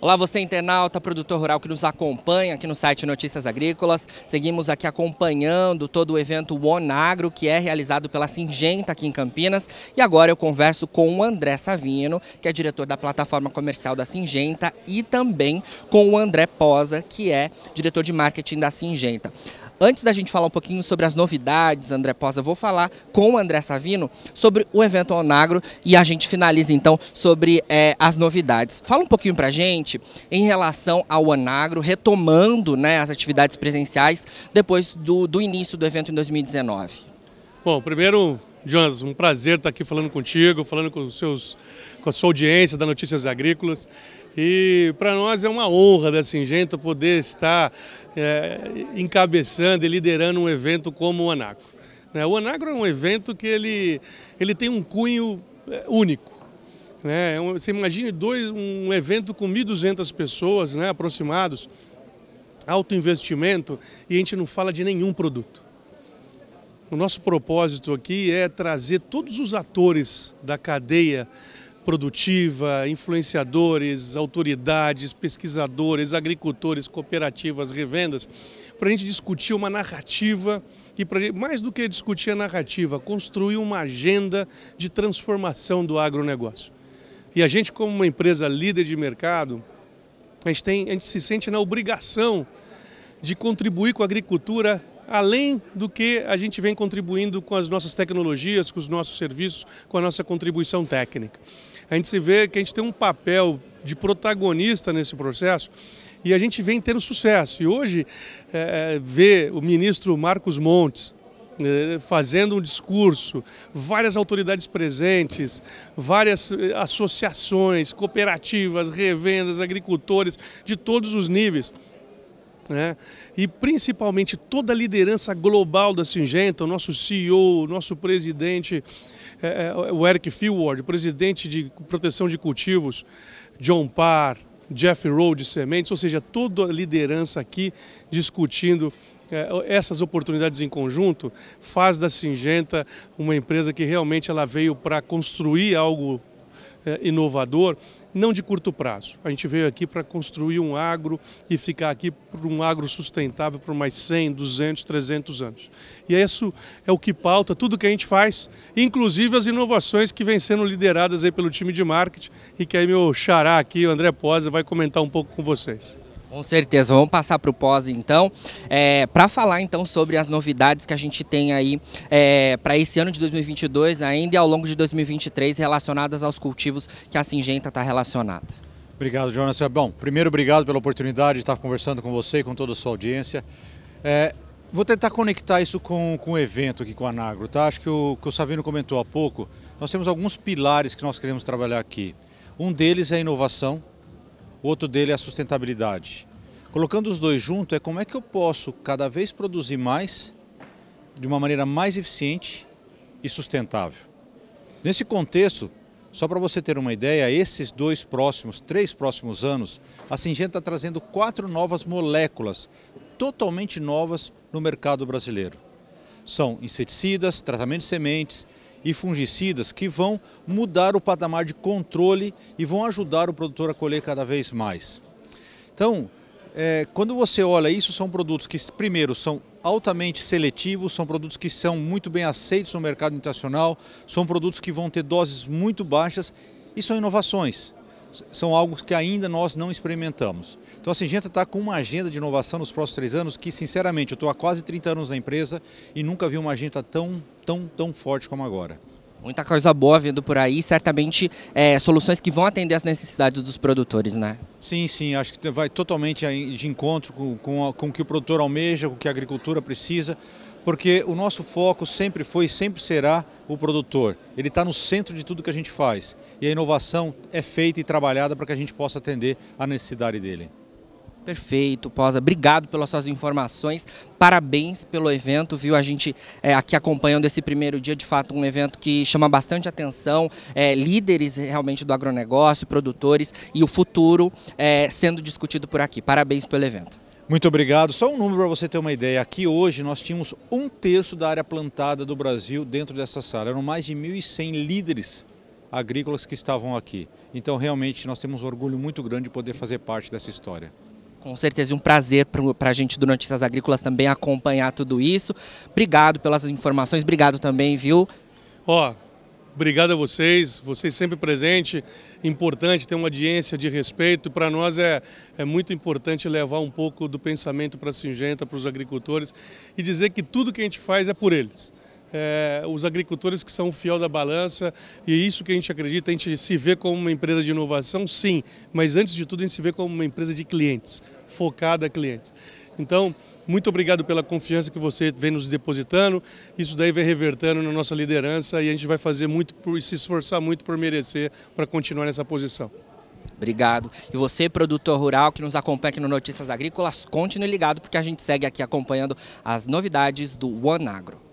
Olá, você é internauta, produtor rural que nos acompanha aqui no site Notícias Agrícolas. Seguimos aqui acompanhando todo o evento Onagro, que é realizado pela Singenta aqui em Campinas. E agora eu converso com o André Savino, que é diretor da plataforma comercial da Singenta, e também com o André Posa, que é diretor de marketing da Singenta. Antes da gente falar um pouquinho sobre as novidades, André Posa, vou falar com o André Savino sobre o evento Onagro e a gente finaliza então sobre é, as novidades. Fala um pouquinho pra gente em relação ao Onagro, retomando né, as atividades presenciais depois do, do início do evento em 2019. Bom, primeiro Jonas, um prazer estar aqui falando contigo, falando com, seus, com a sua audiência da Notícias Agrícolas. E para nós é uma honra da né, Singenta poder estar é, encabeçando e liderando um evento como o Anacro. Né, o Anacro é um evento que ele, ele tem um cunho é, único. Né? É você imagine dois, um evento com 1.200 pessoas né, aproximados, alto investimento, e a gente não fala de nenhum produto. O nosso propósito aqui é trazer todos os atores da cadeia produtiva, influenciadores, autoridades, pesquisadores, agricultores, cooperativas, revendas, para a gente discutir uma narrativa e para mais do que discutir a narrativa, construir uma agenda de transformação do agronegócio. E a gente, como uma empresa líder de mercado, a gente, tem, a gente se sente na obrigação de contribuir com a agricultura além do que a gente vem contribuindo com as nossas tecnologias, com os nossos serviços, com a nossa contribuição técnica. A gente se vê que a gente tem um papel de protagonista nesse processo e a gente vem tendo sucesso. E hoje, é, é ver o ministro Marcos Montes é, fazendo um discurso, várias autoridades presentes, várias é, associações, cooperativas, revendas, agricultores de todos os níveis né? e principalmente toda a liderança global da Singenta, o nosso CEO, o nosso presidente, é, é, o Eric Fieldward, presidente de proteção de cultivos, John Parr, Jeff de Sementes, ou seja, toda a liderança aqui discutindo é, essas oportunidades em conjunto faz da Singenta uma empresa que realmente ela veio para construir algo é, inovador não de curto prazo. A gente veio aqui para construir um agro e ficar aqui por um agro sustentável por mais 100, 200, 300 anos. E isso é o que pauta tudo que a gente faz, inclusive as inovações que vêm sendo lideradas aí pelo time de marketing e que aí meu xará aqui, o André Posa, vai comentar um pouco com vocês. Com certeza, vamos passar para o pós então, é, para falar então sobre as novidades que a gente tem aí é, para esse ano de 2022 ainda e ao longo de 2023 relacionadas aos cultivos que a Singenta está relacionada. Obrigado, Jonas. É, bom, primeiro obrigado pela oportunidade de estar conversando com você e com toda a sua audiência. É, vou tentar conectar isso com, com o evento aqui com a Anagro, tá? Acho que o, que o Savino comentou há pouco, nós temos alguns pilares que nós queremos trabalhar aqui. Um deles é a inovação, o outro dele é a sustentabilidade. Colocando os dois juntos é como é que eu posso cada vez produzir mais de uma maneira mais eficiente e sustentável. Nesse contexto, só para você ter uma ideia, esses dois próximos, três próximos anos, a Singenta está trazendo quatro novas moléculas totalmente novas no mercado brasileiro. São inseticidas, tratamento de sementes, e fungicidas que vão mudar o patamar de controle e vão ajudar o produtor a colher cada vez mais. Então, é, quando você olha isso, são produtos que, primeiro, são altamente seletivos, são produtos que são muito bem aceitos no mercado internacional, são produtos que vão ter doses muito baixas e são inovações são algo que ainda nós não experimentamos. Então assim, a Singenta está com uma agenda de inovação nos próximos três anos que, sinceramente, eu estou há quase 30 anos na empresa e nunca vi uma agenda tão, tão, tão forte como agora. Muita coisa boa vindo por aí, certamente é, soluções que vão atender às necessidades dos produtores, né? Sim, sim, acho que vai totalmente de encontro com, com, a, com o que o produtor almeja, com o que a agricultura precisa porque o nosso foco sempre foi e sempre será o produtor. Ele está no centro de tudo que a gente faz e a inovação é feita e trabalhada para que a gente possa atender a necessidade dele. Perfeito, Posa. Obrigado pelas suas informações. Parabéns pelo evento, viu? A gente é, aqui acompanhando esse primeiro dia, de fato, um evento que chama bastante atenção. É, líderes realmente do agronegócio, produtores e o futuro é, sendo discutido por aqui. Parabéns pelo evento. Muito obrigado. Só um número para você ter uma ideia. Aqui hoje nós tínhamos um terço da área plantada do Brasil dentro dessa sala. Eram mais de 1.100 líderes agrícolas que estavam aqui. Então realmente nós temos um orgulho muito grande de poder fazer parte dessa história. Com certeza, um prazer para a gente do Notícias Agrícolas também acompanhar tudo isso. Obrigado pelas informações, obrigado também, viu? Ó, oh Obrigado a vocês, vocês sempre presentes, importante ter uma audiência de respeito. Para nós é, é muito importante levar um pouco do pensamento para a Singenta, para os agricultores e dizer que tudo que a gente faz é por eles. É, os agricultores que são o fiel da balança e é isso que a gente acredita, a gente se vê como uma empresa de inovação, sim, mas antes de tudo a gente se vê como uma empresa de clientes, focada a clientes. Então, muito obrigado pela confiança que você vem nos depositando. Isso daí vem revertendo na nossa liderança e a gente vai fazer muito e se esforçar muito por merecer para continuar nessa posição. Obrigado. E você, produtor rural que nos acompanha aqui no Notícias Agrícolas, continue ligado porque a gente segue aqui acompanhando as novidades do One Agro.